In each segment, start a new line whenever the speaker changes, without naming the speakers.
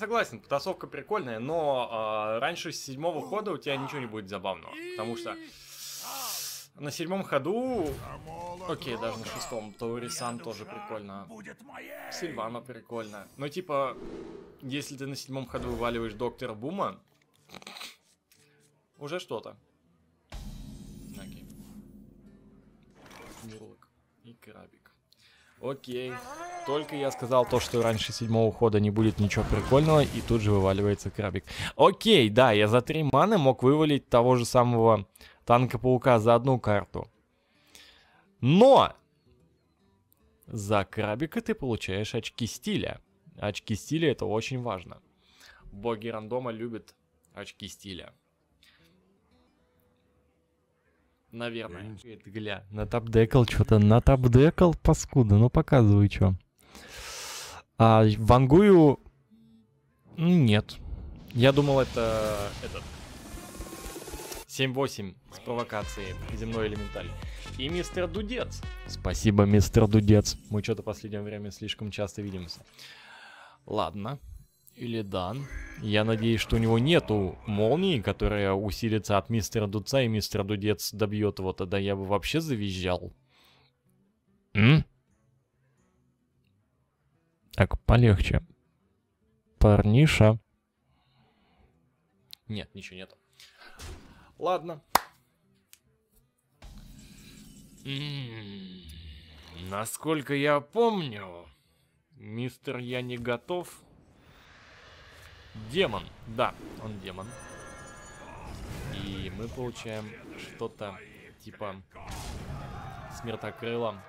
Согласен, потасовка прикольная, но э, раньше седьмого хода у тебя ничего не будет забавного, потому что на седьмом ходу... Окей, даже на шестом. Таурисан тоже прикольно. Сильвана прикольно. Но типа, если ты на седьмом ходу вываливаешь Доктора Бума, уже что-то. Окей. Мурлок и крабик. Окей. Только я сказал то, что раньше седьмого хода не будет ничего прикольного, и тут же вываливается крабик. Окей, да, я за три маны мог вывалить того же самого танка-паука за одну карту. Но! За крабика ты получаешь очки стиля. Очки стиля это очень важно. Боги рандома любят очки стиля. Наверное. Гля, натапдекал что-то, на натапдекал, паскуда, ну показывай, что. А Вангую... Нет. Я думал, это этот... 7-8 с провокацией земной элементаль. И мистер Дудец. Спасибо, мистер Дудец. Мы что-то в последнее время слишком часто видимся. Ладно. Или Дан. Я надеюсь, что у него нету молнии, которая усилится от мистера Дуца, и мистер Дудец добьет его. Тогда я бы вообще завизжал. М? Так, полегче. Парниша. Нет, ничего нету. Ладно. М-м-м. Насколько я помню, мистер, я не готов Демон. Да, он демон. И мы получаем что-то типа смертокрыла,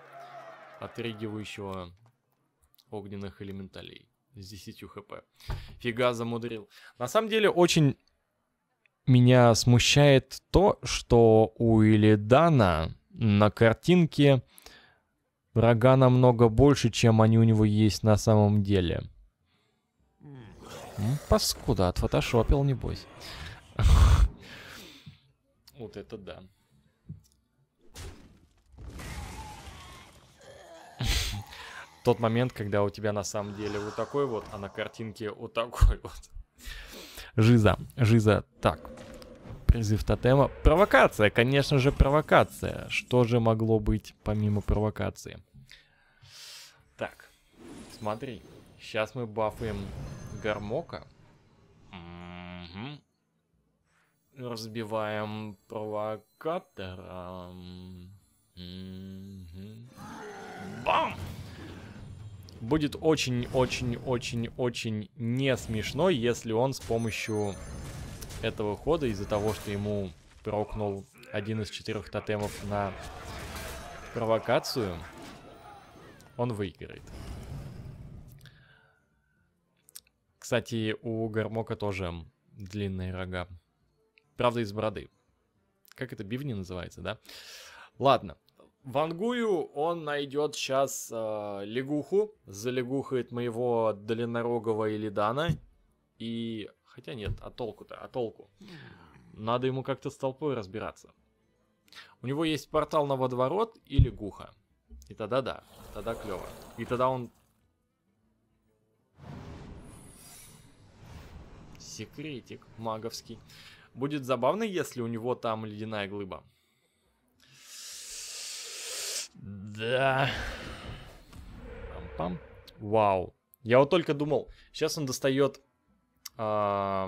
отрыгивающего огненных элементалей с 10 хп. Фига замудрил. На самом деле очень меня смущает то, что у Илидана на картинке врага намного больше, чем они у него есть на самом деле. М? Паскуда, отфотошопил, небось. Вот это да. Тот момент, когда у тебя на самом деле вот такой вот, а на картинке вот такой вот. Жиза, жиза, так. Призыв тотема. Провокация, конечно же, провокация. Что же могло быть помимо провокации? Так, смотри. Сейчас мы бафаем Гармока. Угу. Разбиваем провокатора. Угу. Бам! Будет очень-очень-очень-очень не смешно, если он с помощью этого хода, из-за того, что ему прокнул один из четырех тотемов на провокацию, он выиграет. Кстати, у Гармока тоже длинные рога. Правда, из бороды. Как это, бивни называется, да? Ладно. Вангую он найдет сейчас э, лягуху, залягухает моего длиннорогого Элидана. И... Хотя нет, а толку-то, а толку? Надо ему как-то с толпой разбираться. У него есть портал на водоворот и лягуха. И тогда да, тогда клево. И тогда он Секретик маговский. Будет забавно, если у него там ледяная глыба. Да. Пам-пам. Вау. Я вот только думал, сейчас он достает э,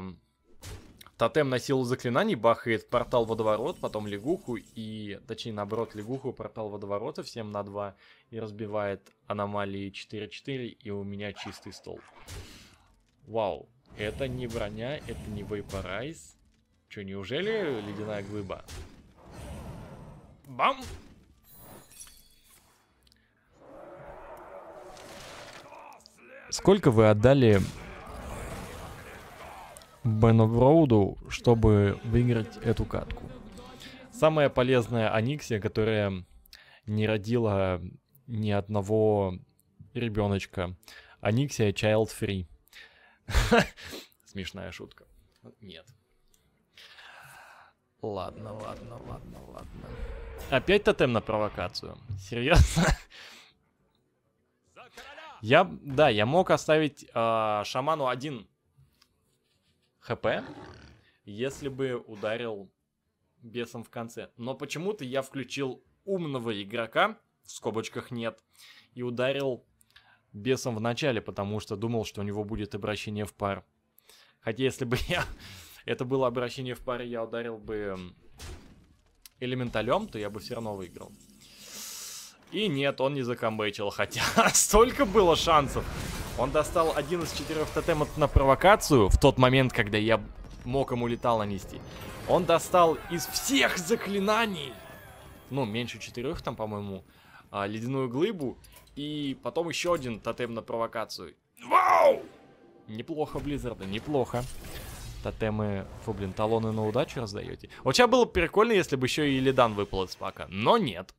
тотем на силу заклинаний, бахает портал водоворот, потом лягуху и, точнее, наоборот, лягуху, портал водоворота всем на 2 и разбивает аномалии 4-4, и у меня чистый стол. Вау. Это не броня, это не вейпорайз. Че, неужели ледяная глыба? Бам! Сколько вы отдали Бену Беноброуду, чтобы выиграть эту катку? Самая полезная Аниксия, которая не родила ни одного ребеночка. Аниксия Child Free. Смешная шутка. Нет. Ладно, ладно, ладно, ладно. Опять тотем на провокацию? Серьезно? Я, да, я мог оставить э, шаману один хп, если бы ударил бесом в конце. Но почему-то я включил умного игрока, в скобочках нет, и ударил бесом в начале, потому что думал, что у него будет обращение в пар. Хотя если бы я... это было обращение в паре, я ударил бы элементалем, то я бы все равно выиграл. И нет, он не закомбечил, хотя столько было шансов. Он достал один из четырех тотемов на провокацию в тот момент, когда я мог ему летал нанести. Он достал из всех заклинаний, ну, меньше четырех там, по-моему, а, ледяную глыбу и потом еще один тотем на провокацию. Вау! Неплохо, Близзарда, неплохо. Тотемы, фу, блин, талоны на удачу раздаете. Вот сейчас было прикольно, если бы еще и Лидан выпал из пака, но нет.